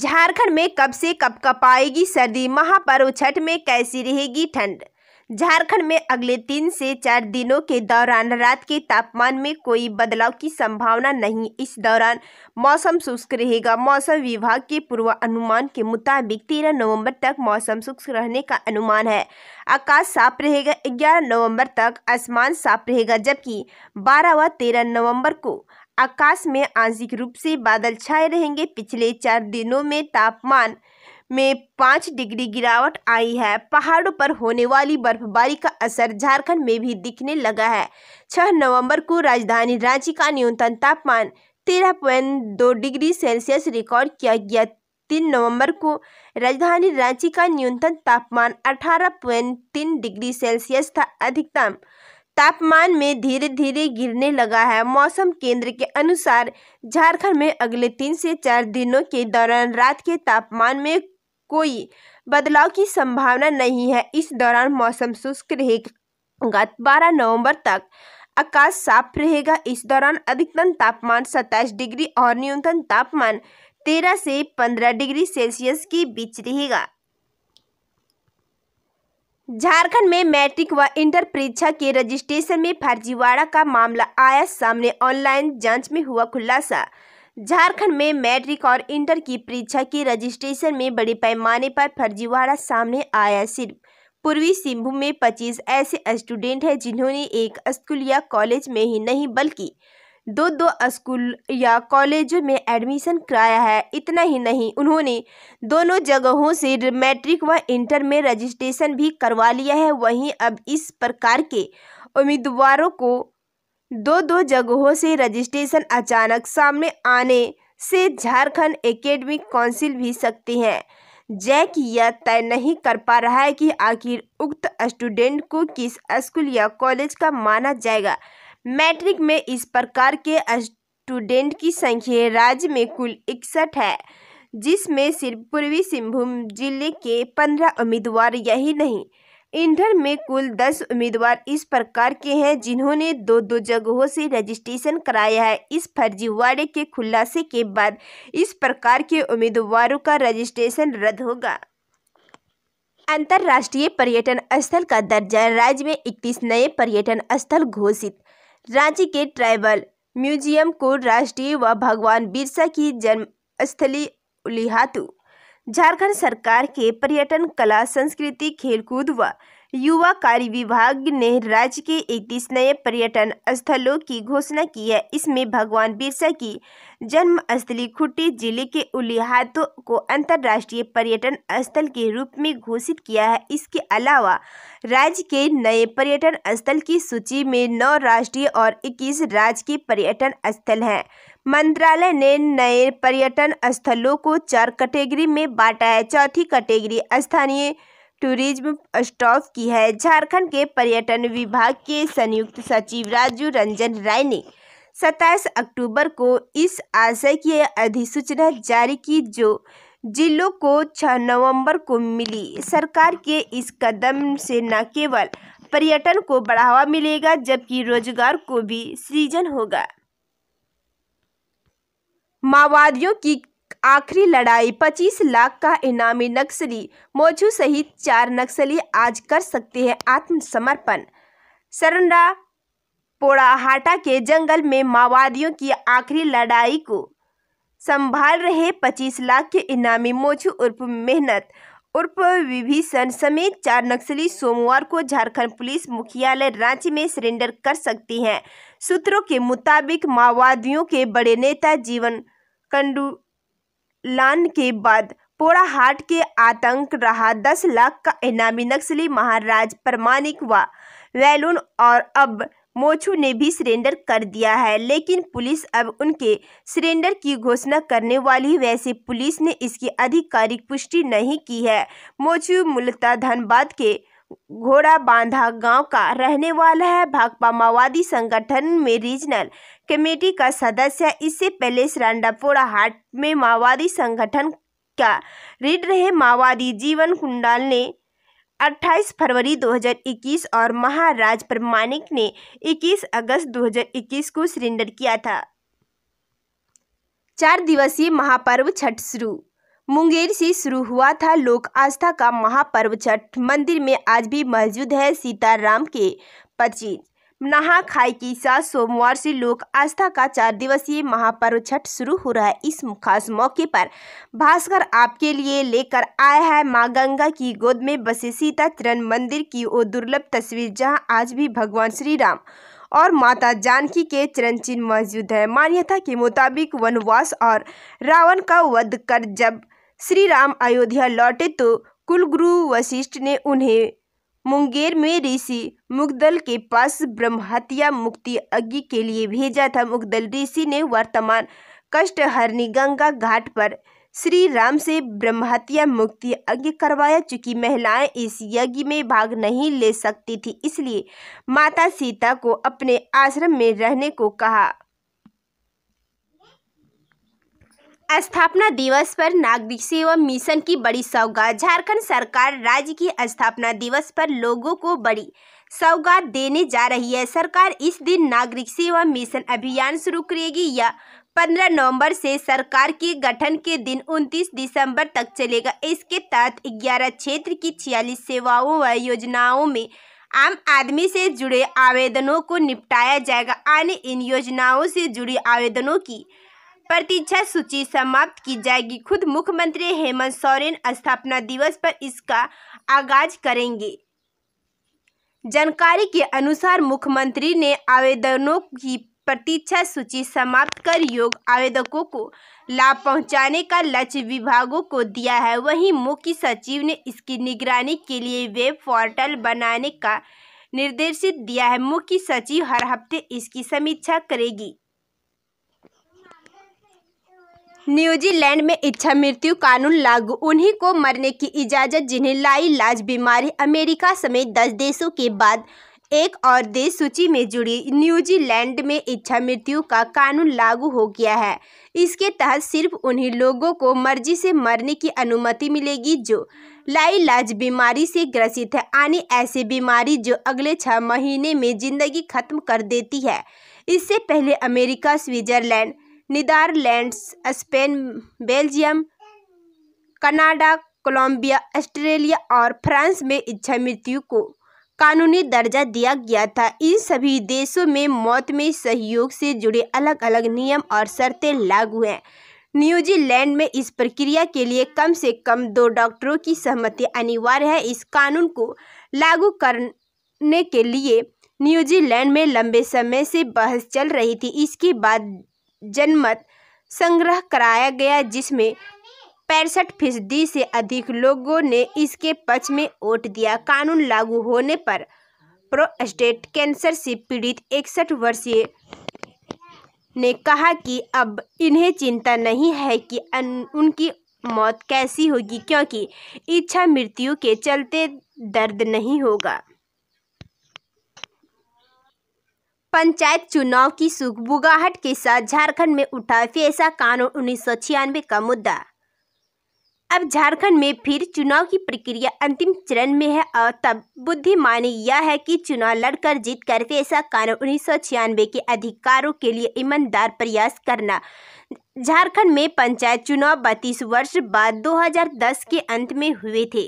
झारखंड में कब से कब कप आएगी सर्दी महापर्व छठ में कैसी रहेगी ठंड झारखंड में अगले तीन से चार दिनों के दौरान रात के तापमान में कोई बदलाव की संभावना नहीं इस दौरान मौसम शुष्क रहेगा मौसम विभाग के पूर्वानुमान के मुताबिक तेरह नवंबर तक मौसम शुष्क रहने का अनुमान है आकाश साफ रहेगा ग्यारह नवंबर तक आसमान साफ रहेगा जबकि बारह व तेरह नवंबर को आकाश में आंशिक रूप से बादल छाए रहेंगे पिछले चार दिनों में तापमान में पाँच डिग्री गिरावट आई है पहाड़ों पर होने वाली बर्फबारी का असर झारखंड में भी दिखने लगा है छह नवंबर को राजधानी रांची का न्यूनतम तापमान तेरह पॉइंट दो डिग्री सेल्सियस रिकॉर्ड किया गया तीन नवंबर को राजधानी रांची का न्यूनतम तापमान अठारह पॉइंट तीन डिग्री सेल्सियस था अधिकतम तापमान में धीरे धीरे गिरने लगा है मौसम केंद्र के अनुसार झारखंड में अगले तीन से चार दिनों के दौरान रात के तापमान में कोई बदलाव की संभावना नहीं है इस दौरान मौसम शुष्क रहेगा बारह नवंबर तक आकाश साफ रहेगा इस दौरान अधिकतम तापमान सत्ताईस डिग्री और न्यूनतम तापमान तेरह से पंद्रह डिग्री सेल्सियस के बीच रहेगा झारखंड में मैट्रिक व इंटर परीक्षा के रजिस्ट्रेशन में फर्जीवाड़ा का मामला आया सामने ऑनलाइन जांच में हुआ खुलासा झारखंड में मैट्रिक और इंटर की परीक्षा के रजिस्ट्रेशन में बड़े पैमाने पर फर्जीवाड़ा सामने आया सिर्फ पूर्वी सिंहभूम में 25 ऐसे स्टूडेंट हैं जिन्होंने एक स्कूल या कॉलेज में ही नहीं बल्कि दो दो स्कूल या कॉलेजों में एडमिशन कराया है इतना ही नहीं उन्होंने दोनों जगहों से मैट्रिक व इंटर में रजिस्ट्रेशन भी करवा लिया है वहीं अब इस प्रकार के उम्मीदवारों को दो दो जगहों से रजिस्ट्रेशन अचानक सामने आने से झारखंड एकेडमिक काउंसिल भी सकती हैं जैक यह तय नहीं कर पा रहा है कि आखिर उक्त स्टूडेंट को किस स्कूल या कॉलेज का माना जाएगा मैट्रिक में इस प्रकार के स्टूडेंट की संख्या राज्य में कुल इकसठ है जिसमें सिर्फ पूर्वी सिंहभूम जिले के पंद्रह उम्मीदवार यही नहीं इंटर में कुल दस उम्मीदवार इस प्रकार के हैं जिन्होंने दो दो जगहों से रजिस्ट्रेशन कराया है इस फर्जीवाड़े के खुलासे के बाद इस प्रकार के उम्मीदवारों का रजिस्ट्रेशन रद्द होगा अंतर्राष्ट्रीय पर्यटन स्थल का दर्जा राज्य में इकतीस नए पर्यटन स्थल घोषित रांची के ट्राइबल म्यूजियम को राष्ट्रीय व भगवान बिरसा की जन्मस्थली उलिहातु झारखंड सरकार के पर्यटन कला संस्कृति खेलकूद व युवा कार्य विभाग ने राज्य के इकतीस नए पर्यटन स्थलों की घोषणा की है इसमें भगवान बिरसा की जन्मस्थली खुट्टी जिले के उलिहातों को अंतर्राष्ट्रीय पर्यटन स्थल के रूप में घोषित किया है इसके अलावा राज्य के नए पर्यटन स्थल की सूची में नौ राष्ट्रीय और इक्कीस राज्य के पर्यटन स्थल हैं मंत्रालय ने नए पर्यटन स्थलों को चार कैटेगरी में बांटा है चौथी कैटेगरी स्थानीय टूरिज्म स्टॉक की है झारखंड के पर्यटन विभाग के संयुक्त सचिव राजू रंजन राय ने सत्ताईस अक्टूबर को इस आशय की अधिसूचना जारी की जो जिलों को 6 नवंबर को मिली सरकार के इस कदम से न केवल पर्यटन को बढ़ावा मिलेगा जबकि रोजगार को भी सृजन होगा माओवादियों की आखिरी लड़ाई पच्चीस लाख का इनामी नक्सली मोजू सहित चार नक्सली आज कर सकते हैं आत्मसमर्पण सरंडा पोड़ाहाटा के जंगल में माओवादियों की आखिरी लड़ाई को संभाल रहे पच्चीस लाख के इनामी मोजू उर्फ मेहनत उर्फ विभीषण समेत चार नक्सली सोमवार को झारखंड पुलिस मुख्यालय रांची में सरेंडर कर सकती हैं सूत्रों के मुताबिक माओवादियों के बड़े नेता जीवन कंडू लान के बाद पोड़ाहाट के आतंक रहा दस लाख का इनामी नक्सली महाराज प्रमाणिक व वैलून और अब मोछू ने भी सरेंडर कर दिया है लेकिन पुलिस अब उनके सरेंडर की घोषणा करने वाली वैसे पुलिस ने इसकी आधिकारिक पुष्टि नहीं की है मोछू मुलता धनबाद के घोड़ा बांधा गांव का रहने वाला है भाकपा माओवादी संगठन में रीजनल कमेटी का सदस्य इससे पहले सरांडापोड़ा हाट में माओवादी संगठन का रीड रहे माओवादी जीवन कुंडाल ने 28 फरवरी 2021 और महाराज प्रमाणिक ने 21 अगस्त 2021 को सरेंडर किया था चार दिवसीय महापर्व छठ शुरू मुंगेर से शुरू हुआ था लोक आस्था का महापर्व छठ मंदिर में आज भी मौजूद है सीताराम के पचीन नहा खाई के साथ सोमवार से लोक आस्था का चार दिवसीय महापर्व छठ शुरू हो रहा है इस खास मौके पर भास्कर आपके लिए लेकर आया है माँ गंगा की गोद में बसे सीता चरण मंदिर की वो दुर्लभ तस्वीर जहां आज भी भगवान श्री राम और माता जानकी के चरण चिन्ह मौजूद है मान्यता के मुताबिक वनवास और रावण का वध कर जब श्री राम अयोध्या लौटे तो कुलगुरु वशिष्ठ ने उन्हें मुंगेर में ऋषि मुगदल के पास ब्रह्महत्या मुक्ति अग्नि के लिए भेजा था मुगदल ऋषि ने वर्तमान कष्टहरणी गंगा घाट पर श्री राम से ब्रह्मत्या मुक्ति यज्ञ करवाया चूंकि महिलाएं इस यज्ञ में भाग नहीं ले सकती थी इसलिए माता सीता को अपने आश्रम में रहने को कहा स्थापना दिवस पर नागरिक सेवा मिशन की बड़ी सौगात झारखंड सरकार राज्य की स्थापना दिवस पर लोगों को बड़ी सौगात देने जा रही है सरकार इस दिन नागरिक सेवा मिशन अभियान शुरू करेगी या पंद्रह नवंबर से सरकार के गठन के दिन 29 दिसंबर तक चलेगा इसके तहत ग्यारह क्षेत्र की छियालीस सेवाओं व योजनाओं में आम आदमी से जुड़े आवेदनों को निपटाया जाएगा अन्य इन योजनाओं से जुड़े आवेदनों की प्रतीक्षा सूची समाप्त की जाएगी खुद मुख्यमंत्री हेमंत सोरेन स्थापना दिवस पर इसका आगाज करेंगे जानकारी के अनुसार मुख्यमंत्री ने आवेदनों की प्रतीक्षा सूची समाप्त कर योग आवेदकों को लाभ पहुंचाने का लक्ष्य विभागों को दिया है वहीं मुख्य सचिव ने इसकी निगरानी के लिए वेब पोर्टल बनाने का निर्देशित दिया है मुख्य सचिव हर हफ्ते इसकी समीक्षा करेगी न्यूजीलैंड में इच्छा मृत्यु कानून लागू उन्हीं को मरने की इजाज़त जिन्हें लाई लाज बीमारी अमेरिका समेत दस देशों के बाद एक और देश सूची में जुड़ी न्यूजीलैंड में इच्छा मृत्यु का कानून लागू हो गया है इसके तहत सिर्फ उन्हीं लोगों को मर्जी से मरने की अनुमति मिलेगी जो लाइलाज बीमारी से ग्रसित है यानी ऐसी बीमारी जो अगले छः महीने में जिंदगी खत्म कर देती है इससे पहले America Switzerland Netherlands Spain Belgium Canada Colombia Australia और फ्रांस में इच्छा मृत्यु को कानूनी दर्जा दिया गया था इन सभी देशों में मौत में सहयोग से जुड़े अलग अलग नियम और शर्तें लागू हैं न्यूजीलैंड में इस प्रक्रिया के लिए कम से कम दो डॉक्टरों की सहमति अनिवार्य है इस कानून को लागू करने के लिए न्यूजीलैंड में लंबे समय से बहस चल रही थी इसके बाद जनमत संग्रह कराया गया जिसमें पैंसठ फीसदी से अधिक लोगों ने इसके पक्ष में वोट दिया कानून लागू होने पर प्रोस्टेट कैंसर से पीड़ित इकसठ वर्षीय ने कहा कि अब इन्हें चिंता नहीं है कि उनकी मौत कैसी होगी क्योंकि इच्छा मृत्यु के चलते दर्द नहीं होगा पंचायत चुनाव की सुखबुगाहट के साथ झारखंड में उठा फैसा कानून उन्नीस का मुद्दा अब झारखंड में फिर चुनाव की प्रक्रिया अंतिम चरण में है और तब बुद्धिमानी यह है कि चुनाव लड़कर जीत कर पेशा कानून उन्नीस के अधिकारों के लिए ईमानदार प्रयास करना झारखंड में पंचायत चुनाव बत्तीस वर्ष बाद 2010 के अंत में हुए थे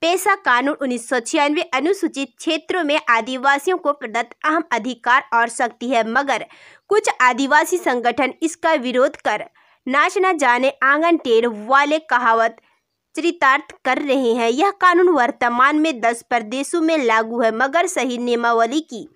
पेशा कानून उन्नीस अनुसूचित क्षेत्रों में आदिवासियों को प्रदत्त अहम अधिकार और शक्ति है मगर कुछ आदिवासी संगठन इसका विरोध कर नाच न जाने आंगन टेढ़ वाले कहावत चरितार्थ कर रहे हैं यह कानून वर्तमान में दस प्रदेशों में लागू है मगर सही नियमावली की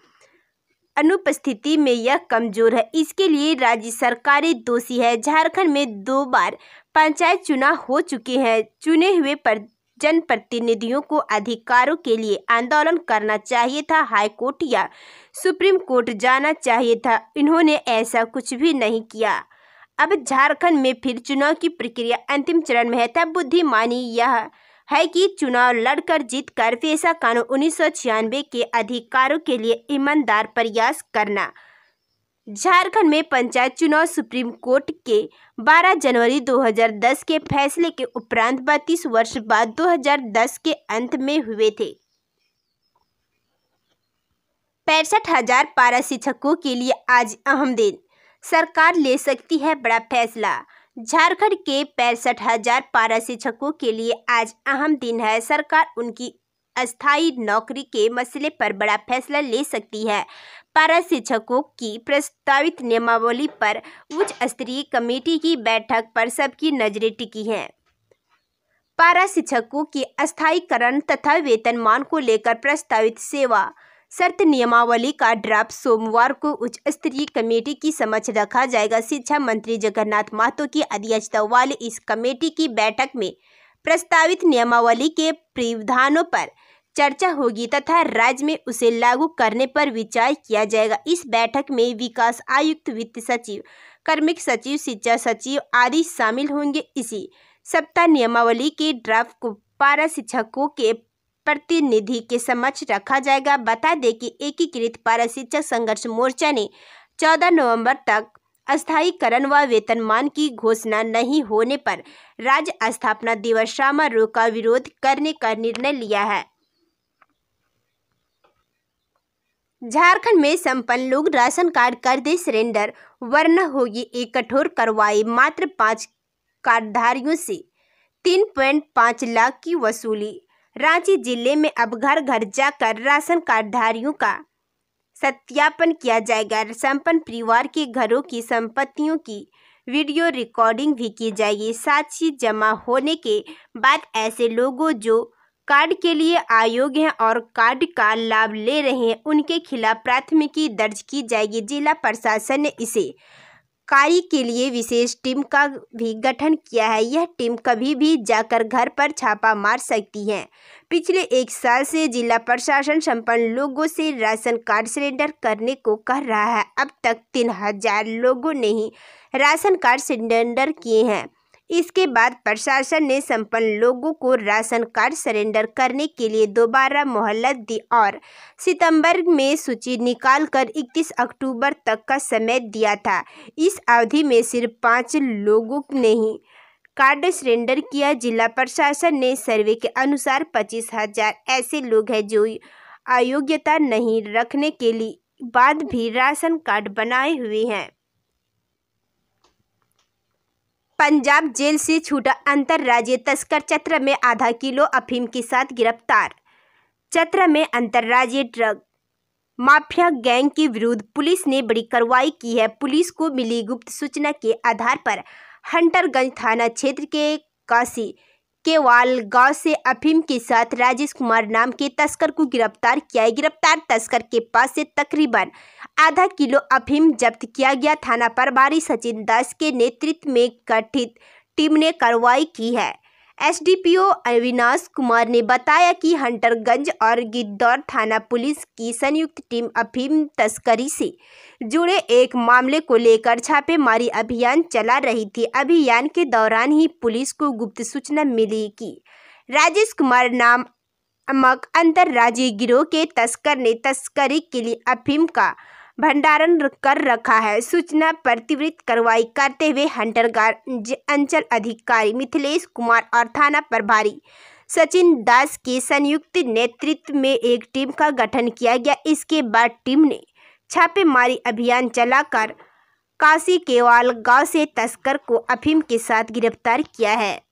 अनुपस्थिति में यह कमजोर है इसके लिए राज्य सरकारें दोषी है झारखंड में दो बार पंचायत चुनाव हो चुके हैं चुने हुए पर जनप्रतिनिधियों को अधिकारों के लिए आंदोलन करना चाहिए था हाई कोर्ट या सुप्रीम कोर्ट जाना चाहिए था इन्होंने ऐसा कुछ भी नहीं किया अब झारखंड में फिर चुनाव की प्रक्रिया अंतिम चरण में है तब बुद्धिमानी यह है कि चुनाव लड़कर जीतकर पेशा कानून उन्नीस के अधिकारों के लिए ईमानदार प्रयास करना झारखंड में पंचायत चुनाव सुप्रीम कोर्ट के 12 जनवरी 2010 के फैसले के उपरांत बत्तीस वर्ष बाद 2010 के अंत में हुए थे पैंसठ हजार पारा शिक्षकों के लिए आज अहम दिन सरकार ले सकती है बड़ा फैसला झारखंड के पैंसठ हजार पारा शिक्षकों के लिए आज अहम दिन है सरकार उनकी अस्थायी नौकरी के मसले पर बड़ा फैसला ले सकती है पारा शिक्षकों की प्रस्तावित नियमावली पर उच्च स्तरीय कमेटी की बैठक पर सबकी नजरें टिकी हैं पारा शिक्षकों के अस्थायीकरण तथा वेतनमान को लेकर प्रस्तावित सेवा शर्त नियमावली का ड्राफ्ट सोमवार को उच्च स्तरीय कमेटी की समक्ष रखा जाएगा शिक्षा मंत्री जगन्नाथ महतो की अध्यक्षता वाली इस कमेटी की बैठक में प्रस्तावित नियमावली के प्रावधानों पर चर्चा होगी तथा राज्य में उसे लागू करने पर विचार किया जाएगा इस बैठक में विकास आयुक्त वित्त सचिव कार्मिक सचिव शिक्षा सचिव आदि शामिल होंगे इसी सप्ताह नियमावली के ड्राफ्ट को पारा शिक्षकों के प्रतिनिधि के समक्ष रखा जाएगा बता दें कि एकीकृत पारा शिक्षक संघर्ष मोर्चा ने 14 नवंबर तक अस्थायीकरण व वेतनमान की घोषणा नहीं होने पर राज्य स्थापना दिवस समारोह का विरोध करने का निर्णय लिया है झारखंड में संपन्न लोग राशन कार्ड कर दे सरेंडर वरना होगी एक कठोर कार्रवाई मात्र पाँच कार्डधारियों से तीन पॉइंट पाँच लाख की वसूली रांची जिले में अब घर घर जाकर राशन कार्डधारियों का सत्यापन किया जाएगा संपन्न परिवार के घरों की संपत्तियों की वीडियो रिकॉर्डिंग भी की जाएगी साक्षी जमा होने के बाद ऐसे लोगों जो कार्ड के लिए आयोग हैं और कार्ड का लाभ ले रहे हैं उनके खिलाफ प्राथमिकी दर्ज की जाएगी जिला प्रशासन ने इसे कार्य के लिए विशेष टीम का भी गठन किया है यह टीम कभी भी जाकर घर पर छापा मार सकती है पिछले एक साल से जिला प्रशासन संपन्न लोगों से राशन कार्ड सिलेंडर करने को कह रहा है अब तक तीन हजार लोगों ने ही राशन कार्ड सिलेंडर किए हैं इसके बाद प्रशासन ने संपन्न लोगों को राशन कार्ड सरेंडर करने के लिए दोबारा मोहलत दी और सितंबर में सूची निकालकर 31 अक्टूबर तक का समय दिया था इस अवधि में सिर्फ पाँच लोगों ने ही कार्ड सरेंडर किया जिला प्रशासन ने सर्वे के अनुसार पच्चीस हजार ऐसे लोग हैं जो अयोग्यता नहीं रखने के लिए बाद भी राशन कार्ड बनाए हुए हैं पंजाब जेल से छूटा अंतर्राज्य तस्कर चत्र में आधा किलो अफीम के साथ गिरफ्तार चत्र में अंतर्राज्यीय ड्रग माफिया गैंग के विरुद्ध पुलिस ने बड़ी कार्रवाई की है पुलिस को मिली गुप्त सूचना के आधार पर हंटरगंज थाना क्षेत्र के काशी केवाल गांव से अफीम के साथ राजेश कुमार नाम के तस्कर को गिरफ्तार किया गिरफ्तार तस्कर के पास से तकरीबन आधा किलो अफीम जब्त किया गया थाना प्रभारी सचिन दास के नेतृत्व में गठित टीम ने कार्रवाई की है एसडीपीओ अविनाश कुमार ने बताया कि हंटरगंज और गिद्दौर थाना पुलिस की संयुक्त टीम अफीम तस्करी से जुड़े एक मामले को लेकर छापेमारी अभियान चला रही थी अभियान के दौरान ही पुलिस को गुप्त सूचना मिली कि राजेश कुमार नामक अंतर्राज्यीय गिरोह के तस्कर ने तस्करी के लिए अफीम का भंडारण कर रखा है सूचना पर त्वरित कार्रवाई करते हुए हंटरगंज अंचल अधिकारी मिथिलेश कुमार और थाना प्रभारी सचिन दास के संयुक्त नेतृत्व में एक टीम का गठन किया गया इसके बाद टीम ने छापेमारी अभियान चलाकर काशी केवाल गांव से तस्कर को अफीम के साथ गिरफ्तार किया है